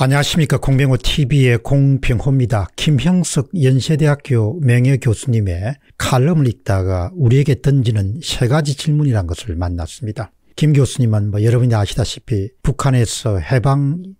안녕하십니까 공병호 TV의 공병호입니다. 김형석 연세대학교 명예교수님의 칼럼을 읽다가 우리에게 던지는 세 가지 질문이란 것을 만났습니다. 김 교수님은 뭐 여러분이 아시다시피 북한에서 해방이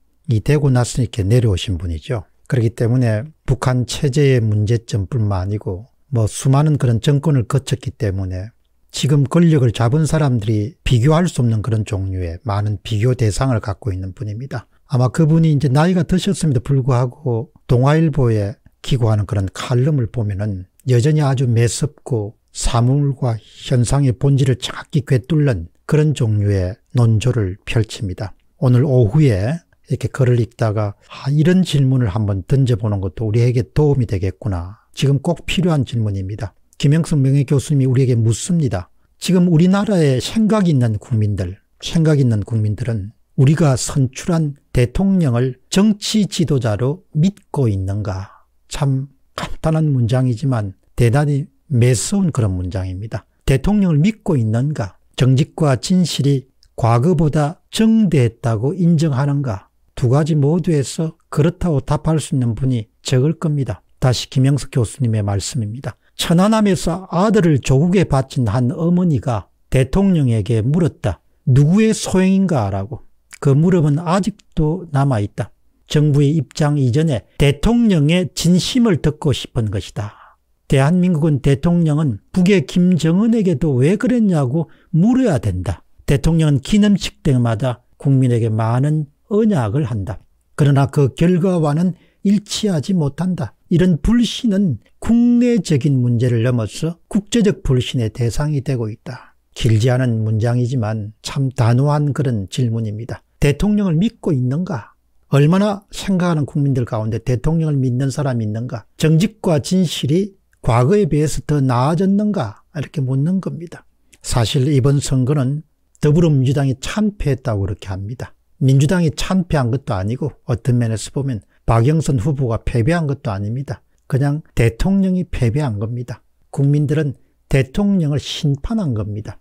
되고 났으니까 내려오신 분이죠. 그렇기 때문에 북한 체제의 문제점뿐만 아니고 뭐 수많은 그런 정권을 거쳤기 때문에 지금 권력을 잡은 사람들이 비교할 수 없는 그런 종류의 많은 비교 대상을 갖고 있는 분입니다. 아마 그분이 이제 나이가 드셨음에도 불구하고 동아일보에 기고하는 그런 칼럼을 보면은 여전히 아주 매섭고 사물과 현상의 본질을 찾기 꿰뚫는 그런 종류의 논조를 펼칩니다. 오늘 오후에 이렇게 글을 읽다가 아, 이런 질문을 한번 던져보는 것도 우리에게 도움이 되겠구나. 지금 꼭 필요한 질문입니다. 김영석 명예교수님이 우리에게 묻습니다. 지금 우리나라에 생각 있는 국민들, 생각 있는 국민들은 우리가 선출한 대통령을 정치 지도자로 믿고 있는가? 참 간단한 문장이지만 대단히 매서운 그런 문장입니다. 대통령을 믿고 있는가? 정직과 진실이 과거보다 정대했다고 인정하는가? 두 가지 모두에서 그렇다고 답할 수 있는 분이 적을 겁니다. 다시 김영석 교수님의 말씀입니다. 천안함에서 아들을 조국에 바친 한 어머니가 대통령에게 물었다. 누구의 소행인가라고. 그무렵은 아직도 남아있다. 정부의 입장 이전에 대통령의 진심을 듣고 싶은 것이다. 대한민국은 대통령은 북의 김정은에게도 왜 그랬냐고 물어야 된다. 대통령은 기념식 때마다 국민에게 많은 언약을 한다. 그러나 그 결과와는 일치하지 못한다. 이런 불신은 국내적인 문제를 넘어서 국제적 불신의 대상이 되고 있다. 길지 않은 문장이지만 참 단호한 그런 질문입니다. 대통령을 믿고 있는가? 얼마나 생각하는 국민들 가운데 대통령을 믿는 사람이 있는가? 정직과 진실이 과거에 비해서 더 나아졌는가? 이렇게 묻는 겁니다. 사실 이번 선거는 더불어민주당이 참패했다고 그렇게 합니다. 민주당이 참패한 것도 아니고 어떤 면에서 보면 박영선 후보가 패배한 것도 아닙니다. 그냥 대통령이 패배한 겁니다. 국민들은 대통령을 심판한 겁니다.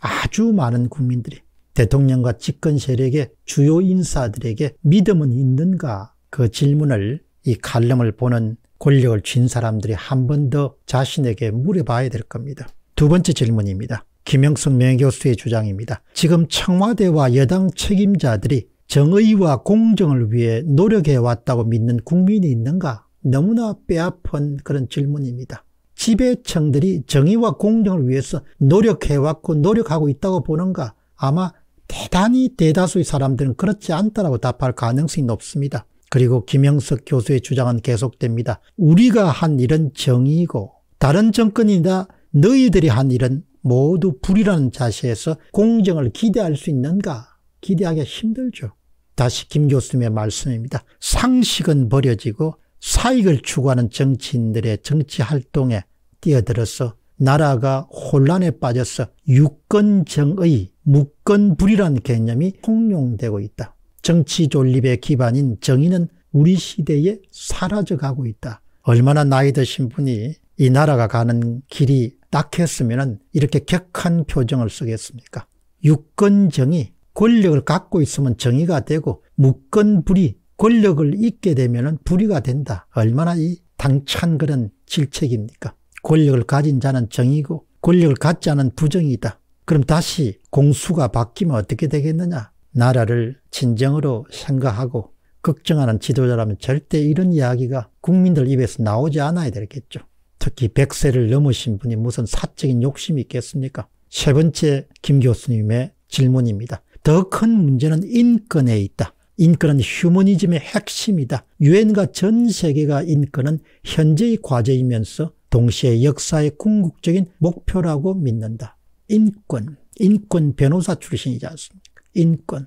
아주 많은 국민들이. 대통령과 집권 세력의 주요 인사들에게 믿음은 있는가? 그 질문을 이 칼럼을 보는 권력을 쥔 사람들이 한 번 더 자신에게 물어봐야 될 겁니다. 두 번째 질문입니다. 김영석 명예교수의 주장입니다. 지금 청와대와 여당 책임자들이 정의와 공정을 위해 노력해왔다고 믿는 국민이 있는가? 너무나 뼈아픈 그런 질문입니다. 지배층들이 정의와 공정을 위해서 노력해왔고 노력하고 있다고 보는가? 아마 대단히 대다수의 사람들은 그렇지 않다라고 답할 가능성이 높습니다. 그리고 김영석 교수의 주장은 계속됩니다. 우리가 한 일은 정의고 이 다른 정권이나 너희들이 한 일은 모두 불이라는 자세에서 공정을 기대할 수 있는가? 기대하기 힘들죠. 다시 김 교수님의 말씀입니다. 상식은 버려지고 사익을 추구하는 정치인들의 정치 활동에 뛰어들어서 나라가 혼란에 빠져서 유권정의 무권불이라는 개념이 통용되고 있다. 정치 존립의 기반인 정의는 우리 시대에 사라져가고 있다. 얼마나 나이 드신 분이 이 나라가 가는 길이 딱했으면 이렇게 격한 표정을 쓰겠습니까? 유권정의, 권력을 갖고 있으면 정의가 되고 무권불이, 권력을 잊게 되면 불의가 된다. 얼마나 이 당찬 그런 질책입니까? 권력을 가진 자는 정의고 권력을 갖지 않은 부정이다. 그럼 다시 공수가 바뀌면 어떻게 되겠느냐? 나라를 진정으로 생각하고 걱정하는 지도자라면 절대 이런 이야기가 국민들 입에서 나오지 않아야 되겠죠. 특히 100세를 넘으신 분이 무슨 사적인 욕심이 있겠습니까? 세 번째 김 교수님의 질문입니다. 더 큰 문제는 인권에 있다. 인권은 휴머니즘의 핵심이다. 유엔과 전 세계가 인권은 현재의 과제이면서 동시에 역사의 궁극적인 목표라고 믿는다. 인권, 인권 변호사 출신이지 않습니까? 인권.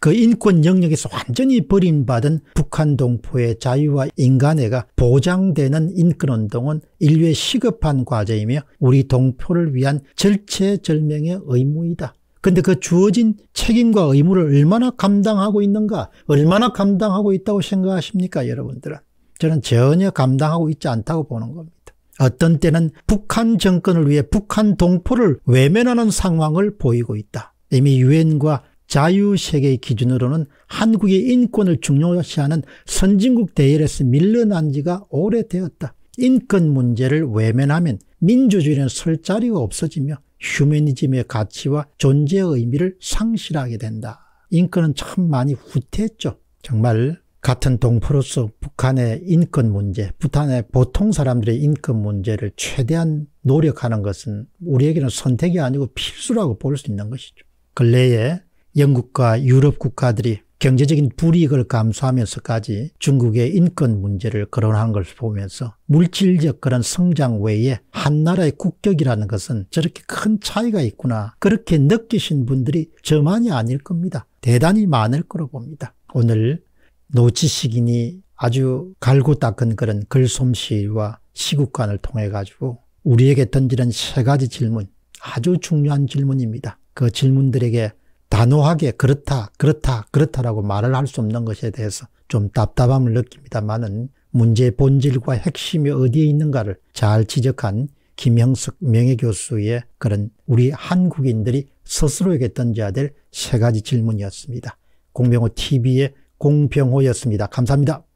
그 인권 영역에서 완전히 버림받은 북한 동포의 자유와 인간애가 보장되는 인권운동은 인류의 시급한 과제이며 우리 동포를 위한 절체절명의 의무이다. 근데 그 주어진 책임과 의무를 얼마나 감당하고 있는가 얼마나 감당하고 있다고 생각하십니까 여러분들은 저는 전혀 감당하고 있지 않다고 보는 겁니다. 어떤 때는 북한 정권을 위해 북한 동포를 외면하는 상황을 보이고 있다. 이미 유엔과 자유세계의 기준으로는 한국의 인권을 중요시하는 선진국 대열에서 밀려난 지가 오래되었다. 인권 문제를 외면하면 민주주의는 설 자리가 없어지며 휴머니즘의 가치와 존재의 의미를 상실하게 된다. 인권은 참 많이 후퇴했죠. 정말 같은 동포로서 북한의 인권 문제, 북한의 보통 사람들의 인권 문제를 최대한 노력하는 것은 우리에게는 선택이 아니고 필수라고 볼 수 있는 것이죠. 근래에 영국과 유럽 국가들이 경제적인 불이익을 감수하면서까지 중국의 인권 문제를 거론한 것을 보면서 물질적 그런 성장 외에 한 나라의 국격이라는 것은 저렇게 큰 차이가 있구나 그렇게 느끼신 분들이 저만이 아닐 겁니다. 대단히 많을 거로 봅니다. 오늘 노치식인이 아주 갈고 닦은 그런 글솜씨와 시국관을 통해 가지고 우리에게 던지는 세 가지 질문 아주 중요한 질문입니다. 그 질문들에게 단호하게 그렇다 그렇다 그렇다라고 말을 할 수 없는 것에 대해서 좀 답답함을 느낍니다만은 문제의 본질과 핵심이 어디에 있는가를 잘 지적한 김형석 명예교수의 그런 우리 한국인들이 스스로에게 던져야 될 세 가지 질문이었습니다. 공병호 TV의 공병호였습니다. 감사합니다.